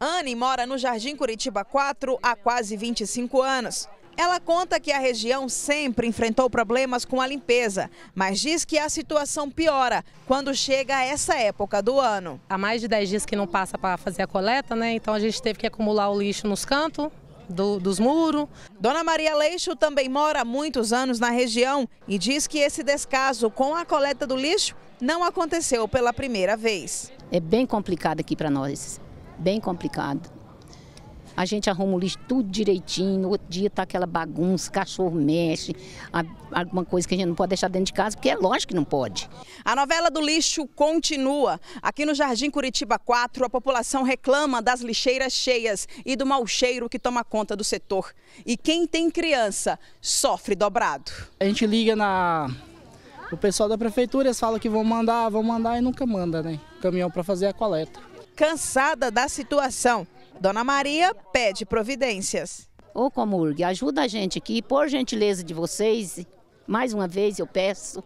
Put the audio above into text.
Anne mora no Jardim Curitiba 4 há quase 25 anos. Ela conta que a região sempre enfrentou problemas com a limpeza, mas diz que a situação piora quando chega essa época do ano. Há mais de 10 dias que não passa para fazer a coleta, né? Então a gente teve que acumular o lixo nos cantos. Do, dos muros. Dona Maria Leixo também mora há muitos anos na região e diz que esse descaso com a coleta do lixo não aconteceu pela primeira vez. É bem complicado aqui para nós bem complicado. A gente arruma o lixo tudo direitinho, no outro dia tá aquela bagunça, cachorro mexe, alguma coisa que a gente não pode deixar dentro de casa, porque é lógico que não pode. A novela do lixo continua. Aqui no Jardim Curitiba 4, a população reclama das lixeiras cheias e do mau cheiro que toma conta do setor. E quem tem criança sofre dobrado. A gente liga na. O pessoal da prefeitura, eles falam que vão mandar, vão mandar e nunca manda, né? Caminhão para fazer a coleta cansada da situação. Dona Maria pede providências. Ô Comurgue, ajuda a gente aqui, por gentileza de vocês, mais uma vez eu peço.